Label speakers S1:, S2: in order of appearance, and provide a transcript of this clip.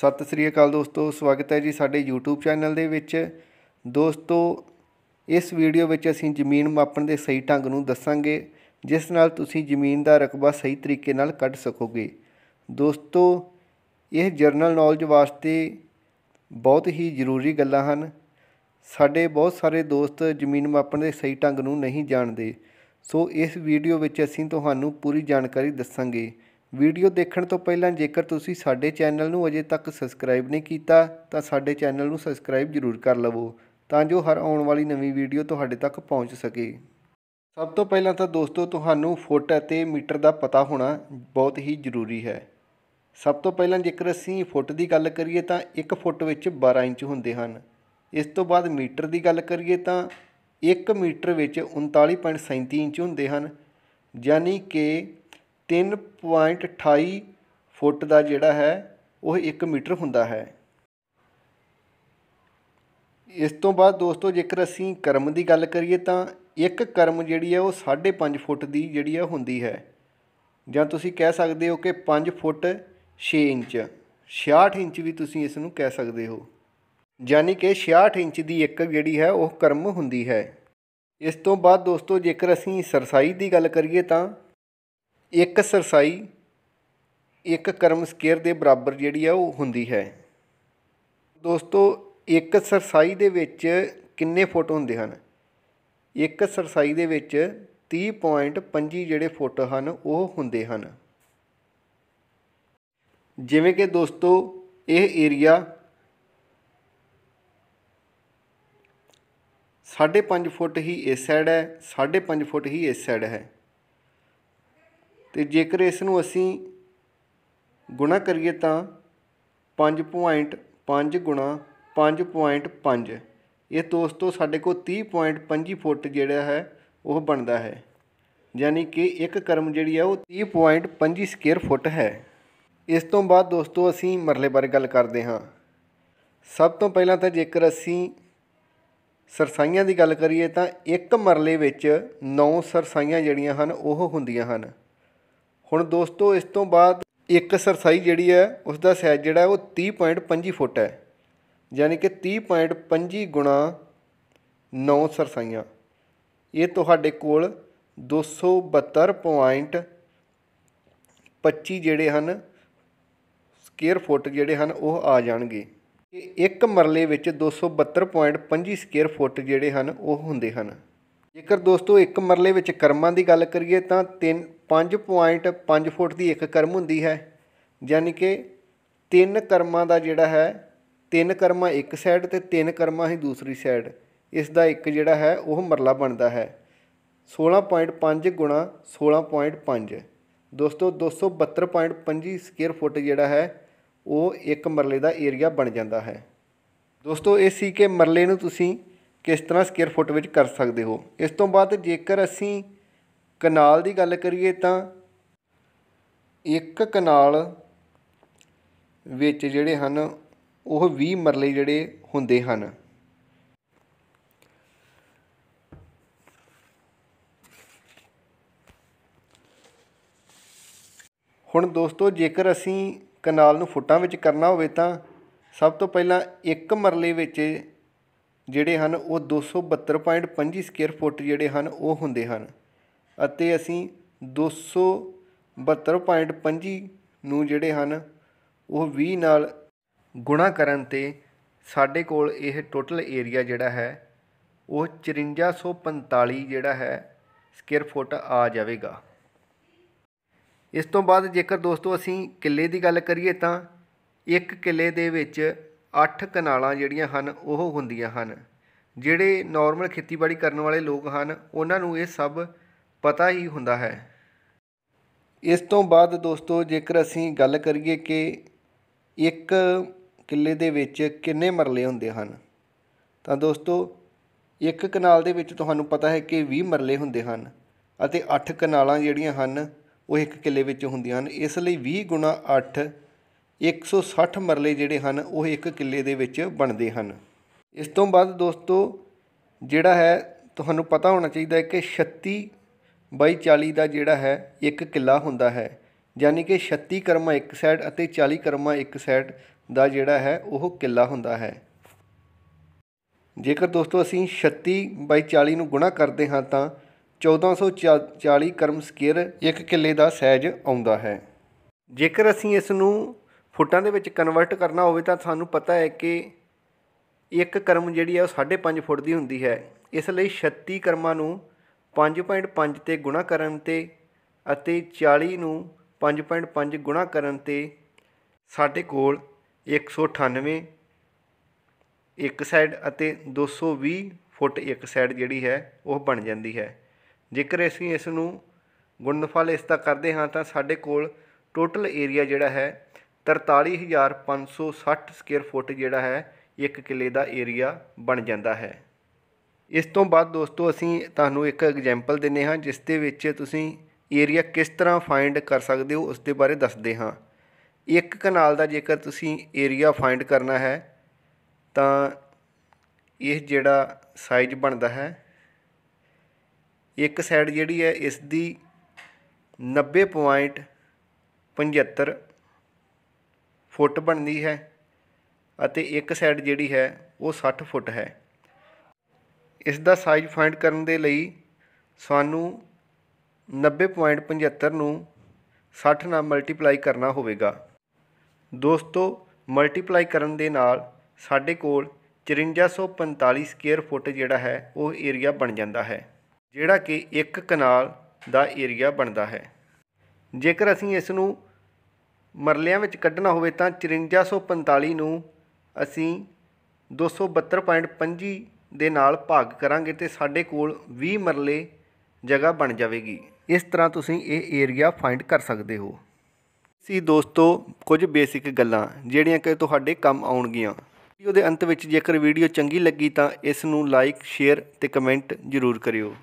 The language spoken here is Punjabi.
S1: ਸਤਿ ਸ੍ਰੀ ਅਕਾਲ ਦੋਸਤੋ ਸਵਾਗਤ ਹੈ ਜੀ ਸਾਡੇ YouTube ਚੈਨਲ ਦੇ ਵਿੱਚ ਦੋਸਤੋ ਇਸ ਵੀਡੀਓ ਵਿੱਚ ਅਸੀਂ ਜ਼ਮੀਨ ਮਾਪਣ ਦੇ ਸਹੀ ਢੰਗ ਨੂੰ ਦੱਸਾਂਗੇ ਜਿਸ ਨਾਲ ਤੁਸੀਂ ਜ਼ਮੀਨ ਦਾ ਰਕਬਾ ਸਹੀ ਤਰੀਕੇ ਨਾਲ ਕੱਢ ਸਕੋਗੇ ਦੋਸਤੋ ਇਹ ਜਰਨਲ ਨੌਲੇਜ ਵਾਸਤੇ ਬਹੁਤ ਹੀ ਜ਼ਰੂਰੀ ਗੱਲਾਂ ਹਨ ਸਾਡੇ ਬਹੁਤ ਸਾਰੇ ਦੋਸਤ ਜ਼ਮੀਨ ਮਾਪਣ ਦੇ ਸਹੀ ਢੰਗ ਨੂੰ ਨਹੀਂ ਜਾਣਦੇ ਸੋ ਇਸ ਵੀਡੀਓ ਵਿੱਚ ਅਸੀਂ ਤੁਹਾਨੂੰ ਪੂਰੀ ਜਾਣਕਾਰੀ ਦੱਸਾਂਗੇ ਵੀਡੀਓ ਦੇਖਣ ਤੋਂ ਪਹਿਲਾਂ ਜੇਕਰ ਤੁਸੀਂ ਸਾਡੇ ਚੈਨਲ ਨੂੰ ਅਜੇ ਤੱਕ ਸਬਸਕ੍ਰਾਈਬ ਨਹੀਂ ਕੀਤਾ ਤਾਂ ਸਾਡੇ ਚੈਨਲ ਨੂੰ ਸਬਸਕ੍ਰਾਈਬ ਜ਼ਰੂਰ ਕਰ ਲਵੋ ਤਾਂ ਜੋ ਹਰ ਆਉਣ ਵਾਲੀ ਨਵੀਂ ਵੀਡੀਓ ਤੁਹਾਡੇ ਤੱਕ ਪਹੁੰਚ ਸਕੇ ਸਭ ਤੋਂ ਪਹਿਲਾਂ ਤਾਂ ਦੋਸਤੋ ਤੁਹਾਨੂੰ ਫੁੱਟ ਅਤੇ ਮੀਟਰ ਦਾ ਪਤਾ ਹੋਣਾ ਬਹੁਤ ਹੀ ਜ਼ਰੂਰੀ ਹੈ ਸਭ ਤੋਂ ਪਹਿਲਾਂ ਜੇਕਰ ਅਸੀਂ ਫੁੱਟ ਦੀ ਗੱਲ ਕਰੀਏ ਤਾਂ 1 ਫੁੱਟ ਵਿੱਚ 12 ਇੰਚ ਹੁੰਦੇ ਹਨ ਇਸ ਤੋਂ ਬਾਅਦ ਮੀਟਰ ਦੀ ਗੱਲ ਕਰੀਏ ਤਾਂ 1 ਮੀਟਰ ਵਿੱਚ 39.37 ਇੰਚ ਹੁੰਦੇ ਹਨ ਯਾਨੀ ਕਿ 3.28 ਫੁੱਟ ਦਾ ਜਿਹੜਾ ਹੈ ਉਹ 1 ਮੀਟਰ ਹੁੰਦਾ ਹੈ ਇਸ ਤੋਂ ਬਾਅਦ ਦੋਸਤੋ ਜੇਕਰ ਅਸੀਂ ਕਰਮ ਦੀ ਗੱਲ ਕਰੀਏ ਤਾਂ ਇੱਕ ਕਰਮ ਜਿਹੜੀ ਹੈ ਉਹ 5.5 ਫੁੱਟ ਦੀ ਜਿਹੜੀ ਹੈ ਹੁੰਦੀ ਹੈ ਜਾਂ ਤੁਸੀਂ ਕਹਿ ਸਕਦੇ ਹੋ ਕਿ 5 ਫੁੱਟ 6 ਇੰਚ 66 ਇੰਚ ਵੀ ਤੁਸੀਂ ਇਸ ਨੂੰ ਕਹਿ ਸਕਦੇ ਹੋ ਯਾਨੀ ਕਿ 66 ਇੰਚ ਦੀ ਇੱਕ ਜਿਹੜੀ ਹੈ ਉਹ ਕਰਮ ਹੁੰਦੀ ਹੈ ਇਸ ਤੋਂ ਬਾਅਦ ਦੋਸਤੋ ਜੇਕਰ ਅਸੀਂ ਸਰਸਾਈ ਦੀ ਗੱਲ ਕਰੀਏ ਤਾਂ ਇੱਕ ਸਰਸਾਈ ਇੱਕ ਕਰਮ ਸਕੇਅਰ ਦੇ ਬਰਾਬਰ ਜਿਹੜੀ ਆ ਉਹ ਹੁੰਦੀ ਹੈ ਦੋਸਤੋ ਇੱਕ ਸਰਸਾਈ ਦੇ ਵਿੱਚ ਕਿੰਨੇ ਫੁੱਟ ਹੁੰਦੇ ਹਨ ਇੱਕ ਸਰਸਾਈ ਦੇ ਵਿੱਚ 30.25 ਜਿਹੜੇ ਫੁੱਟ ਹਨ ਉਹ ਹੁੰਦੇ ਹਨ ਜਿਵੇਂ ਕਿ ਦੋਸਤੋ ਇਹ ਏਰੀਆ 5.5 ਫੁੱਟ ਹੀ ਇਸ ਸਾਈਡ ਹੈ 5.5 ਫੁੱਟ ਹੀ ਇਸ ਸਾਈਡ ਹੈ ਤੇ ਜੇਕਰ ਇਸ ਨੂੰ ਅਸੀਂ ਗੁਣਾ ਕਰੀਏ ਤਾਂ 5.5 5.5 ਇਹ ਦੋਸਤੋ ਸਾਡੇ ਕੋਲ 30.25 ਫੁੱਟ ਜਿਹੜਾ ਹੈ ਉਹ ਬਣਦਾ ਹੈ ਯਾਨੀ ਕਿ ਇੱਕ ਕਰਮ ਜਿਹੜੀ ਹੈ ਉਹ 30.25 ਸਕੁਅਰ ਫੁੱਟ ਹੈ ਇਸ ਤੋਂ ਬਾਅਦ ਦੋਸਤੋ ਅਸੀਂ ਮਰਲੇ ਬਾਰੇ ਗੱਲ ਕਰਦੇ ਹਾਂ ਸਭ ਤੋਂ ਪਹਿਲਾਂ ਤਾਂ ਜੇਕਰ ਅਸੀਂ ਸਰਸਾਈਆਂ ਦੀ ਗੱਲ ਕਰੀਏ ਤਾਂ ਇੱਕ ਮਰਲੇ ਵਿੱਚ 9 ਸਰਸਾਈਆਂ ਜਿਹੜੀਆਂ ਹਨ ਉਹ ਹੁੰਦੀਆਂ ਹਨ ਹੁਣ ਦੋਸਤੋ ਇਸ ਤੋਂ ਬਾਅਦ ਇੱਕ ਸਰਸਾਈ ਜਿਹੜੀ ਹੈ ਉਸ ਦਾ ਸਾਈਜ਼ ਜਿਹੜਾ ਉਹ 30.25 ਫੁੱਟ ਹੈ ਯਾਨੀ ਕਿ 30.25 ਗੁਣਾ 9 ਸਰਸਾਈਆਂ ਇਹ ਤੁਹਾਡੇ ਕੋਲ 272.25 ਜਿਹੜੇ ਹਨ ਸਕੁਅਰ ਫੁੱਟ ਜਿਹੜੇ ਹਨ ਉਹ ਆ ਜਾਣਗੇ ਇੱਕ ਮਰਲੇ ਵਿੱਚ 272.25 ਸਕੁਅਰ ਫੁੱਟ ਜਿਹੜੇ ਹਨ ਉਹ ਹੁੰਦੇ ਹਨ ਜੇਕਰ ਦੋਸਤੋ ਇੱਕ ਮਰਲੇ ਵਿੱਚ ਕਰਮਾਂ ਦੀ ਗੱਲ ਕਰੀਏ ਤਾਂ 5.5 ਫੁੱਟ ਦੀ ਇੱਕ ਕਰਮ ਹੁੰਦੀ ਹੈ ਯਾਨੀ ਕਿ ਤਿੰਨ ਕਰਮਾਂ ਦਾ ਜਿਹੜਾ ਹੈ ਤਿੰਨ ਕਰਮਾਂ ਇੱਕ ਸਾਈਡ ਤੇ ਤਿੰਨ ਕਰਮਾਂ ਹੀ ਦੂਸਰੀ ਸਾਈਡ ਇਸ ਦਾ ਇੱਕ ਜਿਹੜਾ ਹੈ ਉਹ ਮਰਲਾ ਬਣਦਾ ਹੈ 16.5 ਗੁਣਾ 16.5 ਦੋਸਤੋ 272.25 ਸਕੁਅਰ ਫੁੱਟ ਜਿਹੜਾ ਹੈ ਉਹ ਇੱਕ ਮਰਲੇ ਦਾ ਏਰੀਆ ਬਣ ਜਾਂਦਾ ਹੈ ਦੋਸਤੋ ਇਹ ਸੀ ਕਿ ਮਰਲੇ ਨੂੰ ਤੁਸੀਂ ਕਿਸ ਤਰ੍ਹਾਂ ਸਕੁਅਰ ਫੁੱਟ ਵਿੱਚ ਕਰ ਸਕਦੇ ਹੋ ਇਸ ਤੋਂ ਬਾਅਦ ਜੇਕਰ ਅਸੀਂ ਕਨਾਲ ਦੀ ਗੱਲ ਕਰੀਏ ਤਾਂ ਇੱਕ ਕਨਾਲ ਵਿੱਚ ਜਿਹੜੇ ਹਨ ਉਹ 20 ਮਰਲੇ ਜਿਹੜੇ ਹੁੰਦੇ ਹਨ ਹੁਣ ਦੋਸਤੋ ਜੇਕਰ ਅਸੀਂ ਕਨਾਲ ਨੂੰ ਫੁੱਟਾਂ ਵਿੱਚ ਕਰਨਾ ਹੋਵੇ ਤਾਂ ਸਭ ਤੋਂ ਪਹਿਲਾਂ ਇੱਕ ਮਰਲੇ ਵਿੱਚ ਜਿਹੜੇ ਹਨ ਉਹ 272.25 ਸਕੁਅਰ ਫੁੱਟ ਜਿਹੜੇ ਹਨ ਉਹ ਹੁੰਦੇ ਹਨ ਅਤੇ ਅਸੀਂ 272.25 ਨੂੰ ਜਿਹੜੇ ਹਨ ਉਹ 20 ਨਾਲ ਗੁਣਾ ਕਰਨ 'ਤੇ ਸਾਡੇ ਕੋਲ ਇਹ ਟੋਟਲ ਏਰੀਆ ਜਿਹੜਾ ਹੈ ਉਹ 5445 ਜਿਹੜਾ ਹੈ ਸਕੁਅਰ ਫੁੱਟ ਆ ਜਾਵੇਗਾ ਇਸ ਤੋਂ ਬਾਅਦ ਜੇਕਰ ਦੋਸਤੋ ਅਸੀਂ ਕਿੱਲੇ ਦੀ ਗੱਲ ਕਰੀਏ ਤਾਂ ਇੱਕ ਕਿੱਲੇ ਦੇ ਵਿੱਚ 8 ਕਨਾਲਾਂ ਜਿਹੜੀਆਂ ਹਨ ਉਹ ਹੁੰਦੀਆਂ ਹਨ ਜਿਹੜੇ ਨਾਰਮਲ ਖੇਤੀਬਾੜੀ ਕਰਨ ਵਾਲੇ ਲੋਕ ਹਨ ਉਹਨਾਂ ਨੂੰ ਇਹ ਸਭ ਪਤਾ ਹੀ ਹੁੰਦਾ ਹੈ ਇਸ ਤੋਂ ਬਾਅਦ ਦੋਸਤੋ ਜੇਕਰ ਅਸੀਂ ਗੱਲ ਕਰੀਏ ਕਿ ਇੱਕ ਕਿੱਲੇ ਦੇ ਵਿੱਚ ਕਿੰਨੇ ਮਰਲੇ ਹੁੰਦੇ ਹਨ ਤਾਂ ਦੋਸਤੋ ਇੱਕ ਕਨਾਲ ਦੇ ਵਿੱਚ ਤੁਹਾਨੂੰ ਪਤਾ ਹੈ ਕਿ 20 ਮਰਲੇ ਹੁੰਦੇ ਹਨ ਅਤੇ 8 ਕਨਾਲਾਂ ਜਿਹੜੀਆਂ ਹਨ ਉਹ ਇੱਕ ਕਿੱਲੇ ਵਿੱਚ ਹੁੰਦੀਆਂ ਹਨ ਇਸ ਲਈ 20 ਗੁਣਾ 8 160 ਮਰਲੇ ਜਿਹੜੇ ਹਨ ਉਹ ਇੱਕ ਕਿੱਲੇ ਦੇ ਵਿੱਚ ਬਣਦੇ ਹਨ ਇਸ ਤੋਂ ਬਾਅਦ ਦੋਸਤੋ ਜਿਹੜਾ ਹੈ ਤੁਹਾਨੂੰ ਪਤਾ ਹੋਣਾ ਚਾਹੀਦਾ ਹੈ ਕਿ 36 ਬਾਈ 40 ਦਾ ਜਿਹੜਾ ਹੈ ਇੱਕ ਕਿੱਲਾ ਹੁੰਦਾ ਹੈ ਯਾਨੀ ਕਿ 36 ਕਰਮਾ ਇੱਕ ਸਾਈਡ ਅਤੇ 40 ਕਰਮਾ ਇੱਕ ਸਾਈਡ ਦਾ ਜਿਹੜਾ ਹੈ ਉਹ ਕਿੱਲਾ ਹੁੰਦਾ ਹੈ ਜੇਕਰ ਦੋਸਤੋ ਅਸੀਂ 36 ਬਾਈ 40 ਨੂੰ ਗੁਣਾ ਕਰਦੇ ਹਾਂ ਤਾਂ 1440 ਕਰਮ ਸਕੇਅਰ ਇੱਕ ਕਿੱਲੇ ਦਾ ਸਾਈਜ਼ ਆਉਂਦਾ ਹੈ ਜੇਕਰ ਅਸੀਂ ਇਸ ਨੂੰ ਫੁੱਟਾਂ ਦੇ ਵਿੱਚ ਕਨਵਰਟ ਕਰਨਾ ਹੋਵੇ ਤਾਂ ਸਾਨੂੰ ਪਤਾ ਹੈ ਕਿ ਇੱਕ ਕਰਮ ਜਿਹੜੀ ਹੈ ਉਹ 5.5 ਫੁੱਟ ਦੀ ਹੁੰਦੀ ਹੈ ਇਸ ਲਈ 36 ਕਰਮਾਂ ਨੂੰ 5.5 ਤੇ ਗੁਣਾ ਕਰਨ ਤੇ ਅਤੇ 40 ਨੂੰ 5.5 ਗੁਣਾ ਕਰਨ ਤੇ ਸਾਡੇ ਕੋਲ 198 ਇੱਕ ਸਾਈਡ ਅਤੇ 220 ਫੁੱਟ ਇੱਕ ਸਾਈਡ ਜਿਹੜੀ ਹੈ ਉਹ ਬਣ ਜਾਂਦੀ ਹੈ ਜੇਕਰ ਅਸੀਂ ਇਸ ਨੂੰ ਗੁਣਨਫਲ ਇਸ ਦਾ ਕਰਦੇ ਹਾਂ ਤਾਂ ਸਾਡੇ ਕੋਲ ਟੋਟਲ ਏਰੀਆ ਜਿਹੜਾ ਹੈ 43560 ਸਕੁਅਰ ਫੁੱਟ ਜਿਹੜਾ ਹੈ ਇੱਕ ਕਿਲੇ ਦਾ ਏਰੀਆ ਬਣ ਜਾਂਦਾ ਹੈ ਇਸ ਤੋਂ ਬਾਅਦ ਦੋਸਤੋ ਅਸੀਂ ਤੁਹਾਨੂੰ ਇੱਕ ਐਗਜ਼ਾਮਪਲ ਦਿੰਨੇ ਹਾਂ ਜਿਸ ਦੇ ਵਿੱਚ ਤੁਸੀਂ ਏਰੀਆ ਕਿਸ ਤਰ੍ਹਾਂ ਫਾਈਂਡ ਕਰ ਸਕਦੇ ਹੋ ਉਸ ਦੇ ਬਾਰੇ ਦੱਸਦੇ ਹਾਂ ਇੱਕ ਕਨਾਲ ਦਾ ਜੇਕਰ ਤੁਸੀਂ ਏਰੀਆ ਫਾਈਂਡ ਕਰਨਾ ਹੈ ਤਾਂ ਇਹ ਜਿਹੜਾ ਸਾਈਜ਼ ਬਣਦਾ ਹੈ ਇੱਕ ਸਾਈਡ ਜਿਹੜੀ ਹੈ ਇਸ ਦੀ 90.75 ਫੁੱਟ ਬਣਦੀ ਹੈ ਅਤੇ ਇੱਕ ਸਾਈਡ ਜਿਹੜੀ ਹੈ ਉਹ 60 ਫੁੱਟ ਹੈ ਇਸ ਦਾ ਸਾਈਜ਼ ਫਾਈਂਡ ਕਰਨ ਦੇ ਲਈ ਸਾਨੂੰ 90.75 ਨੂੰ 60 ਨਾਲ ਮਲਟੀਪਲਾਈ ਕਰਨਾ ਹੋਵੇਗਾ ਦੋਸਤੋ ਮਲਟੀਪਲਾਈ ਕਰਨ ਦੇ ਨਾਲ ਸਾਡੇ ਕੋਲ 5445 ਸਕੁਅਰ ਫੁੱਟ ਜਿਹੜਾ ਹੈ ਉਹ ਏਰੀਆ ਬਣ ਜਾਂਦਾ ਹੈ ਜਿਹੜਾ ਕਿ ਇੱਕ ਕਨਾਲ ਦਾ ਏਰੀਆ ਬਣਦਾ ਹੈ ਜੇਕਰ ਅਸੀਂ ਇਸ ਨੂੰ ਮਰਲਿਆਂ ਵਿੱਚ ਕੱਢਣਾ ਹੋਵੇ ਤਾਂ 5445 ਨੂੰ ਅਸੀਂ 272.25 ਦੇ ਨਾਲ ਭਾਗ ਕਰਾਂਗੇ ਤੇ ਸਾਡੇ ਕੋਲ 20 ਮਰਲੇ ਜਗ੍ਹਾ ਬਣ ਜਾਵੇਗੀ ਇਸ ਤਰ੍ਹਾਂ ਤੁਸੀਂ ਇਹ ਏਰੀਆ ਫਾਈਂਡ ਕਰ ਸਕਦੇ ਹੋ ਸੀ ਦੋਸਤੋ ਕੁਝ ਬੇਸਿਕ ਗੱਲਾਂ ਜਿਹੜੀਆਂ ਕਿ ਤੁਹਾਡੇ ਕੰਮ ਆਉਣਗੀਆਂ ਵੀਡੀਓ ਦੇ ਅੰਤ ਵਿੱਚ ਜੇਕਰ ਵੀਡੀਓ ਚੰਗੀ ਲੱਗੀ ਤਾਂ ਇਸ ਨੂੰ ਲਾਈਕ ਸ਼ੇਅਰ ਤੇ ਕਮੈਂਟ ਜ਼ਰੂਰ ਕਰਿਓ